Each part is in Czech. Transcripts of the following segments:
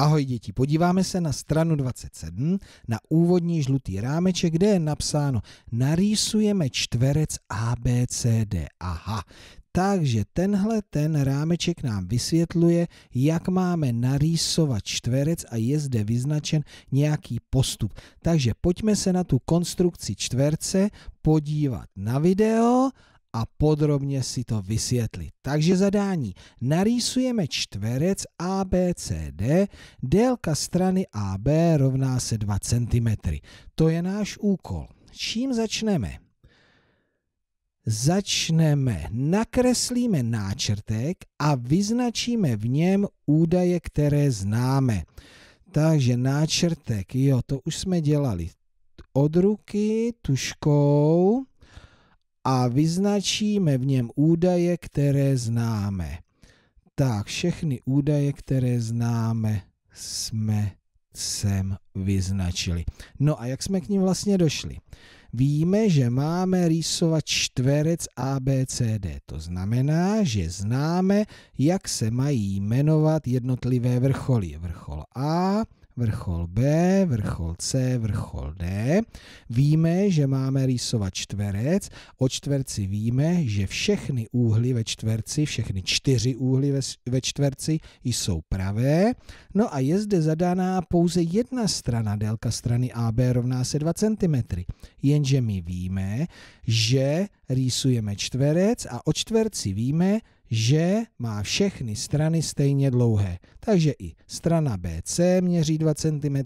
Ahoj děti, podíváme se na stranu 27, na úvodní žlutý rámeček, kde je napsáno narýsujeme čtverec ABCD. Aha, takže tenhle ten rámeček nám vysvětluje, jak máme narýsovat čtverec a je zde vyznačen nějaký postup. Takže pojďme se na tu konstrukci čtverce podívat na video a podrobně si to vysvětlit. Takže zadání. Narýsujeme čtverec ABCD, délka strany AB rovná se 2 cm. To je náš úkol. Čím začneme? Začneme, nakreslíme náčrtek a vyznačíme v něm údaje, které známe. Takže náčrtek, jo, to už jsme dělali od ruky, tuškou, a vyznačíme v něm údaje, které známe. Tak, všechny údaje, které známe, jsme sem vyznačili. No a jak jsme k ním vlastně došli? Víme, že máme rýsovat čtverec ABCD. To znamená, že známe, jak se mají jmenovat jednotlivé vrcholy. Vrchol A, vrchol B, vrchol C, vrchol D. Víme, že máme rýsovat čtverec. O čtverci víme, že všechny úhly ve čtverci, všechny čtyři úhly ve, čtverci jsou pravé. No a je zde zadaná pouze jedna strana. Délka strany AB rovná se 2 cm. Jenže my víme, že rýsujeme čtverec a o čtverci víme, že má všechny strany stejně dlouhé. Takže i strana BC měří 2 cm,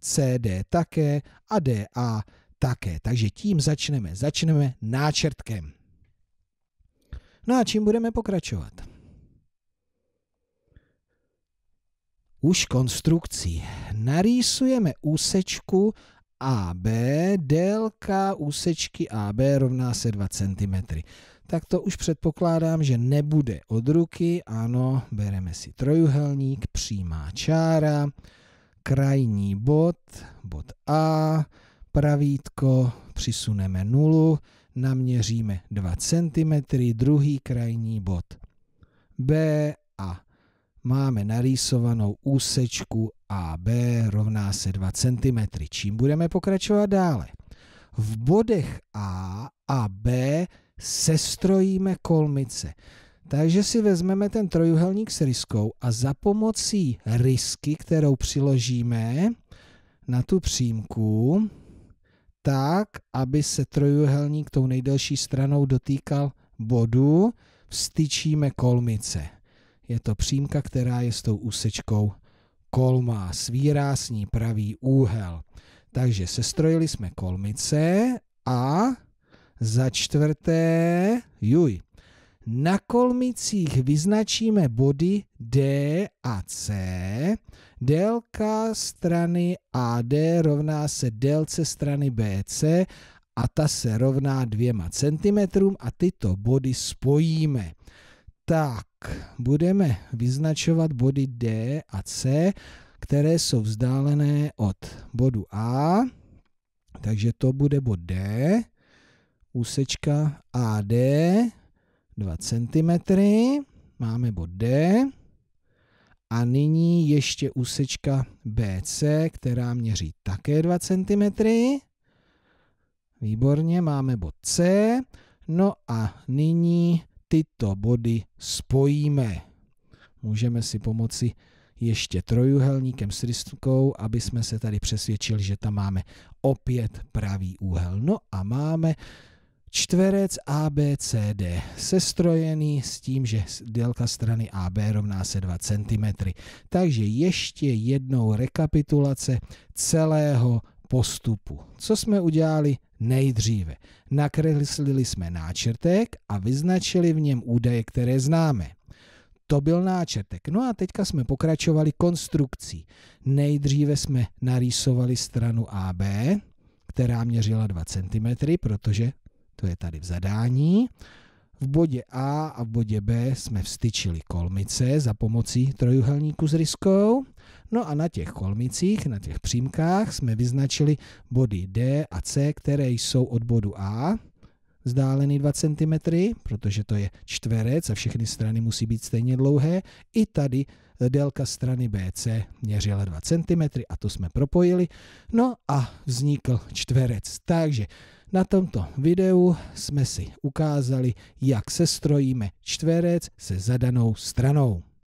CD také a DA také. Takže tím začneme. Začneme náčrtkem. No a čím budeme pokračovat? Už konstrukcí. Narýsujeme úsečku AB, délka úsečky AB rovná se 2 cm. Tak to už předpokládám, že nebude od ruky. Ano, bereme si trojuhelník, přímá čára, krajní bod, bod A, pravítko, přisuneme nulu, naměříme 2 cm, druhý krajní bod. B máme narýsovanou úsečku AB rovná se 2 cm. Čím budeme pokračovat dále? V bodech A a B sestrojíme kolmice. Takže si vezmeme ten trojuhelník s ryskou a za pomocí rysky, kterou přiložíme na tu přímku, tak, aby se trojuhelník tou nejdelší stranou dotýkal bodu, vstyčíme kolmice. Je to přímka, která je s tou úsečkou kolmá. Svírá s ní pravý úhel. Takže sestrojili jsme kolmice a za čtvrté, juj, na kolmicích vyznačíme body D a C. Délka strany AD rovná se délce strany BC a ta se rovná dvěma centimetrům a tyto body spojíme tak budeme vyznačovat body D a C, které jsou vzdálené od bodu A. Takže to bude bod D, úsečka AD, 2 cm, máme bod D. A nyní ještě úsečka BC, která měří také 2 cm. Výborně, máme bod C. No a nyní tyto body spojíme. Můžeme si pomoci ještě trojuhelníkem s ryskou, aby jsme se tady přesvědčili, že tam máme opět pravý úhel. No a máme čtverec ABCD sestrojený s tím, že délka strany AB rovná se 2 cm. Takže ještě jednou rekapitulace celého postupu. Co jsme udělali nejdříve? Nakreslili jsme náčrtek a vyznačili v něm údaje, které známe. To byl náčrtek. No a teďka jsme pokračovali konstrukcí. Nejdříve jsme narýsovali stranu AB, která měřila 2 cm, protože to je tady v zadání. V bodě A a v bodě B jsme vstyčili kolmice za pomocí trojuhelníku s ryskou No a na těch kolmicích, na těch přímkách jsme vyznačili body D a C, které jsou od bodu A, vzdálený 2 cm, protože to je čtverec a všechny strany musí být stejně dlouhé. I tady eh, délka strany BC měřila 2 cm a to jsme propojili. No a vznikl čtverec. Takže na tomto videu jsme si ukázali, jak se strojíme čtverec se zadanou stranou.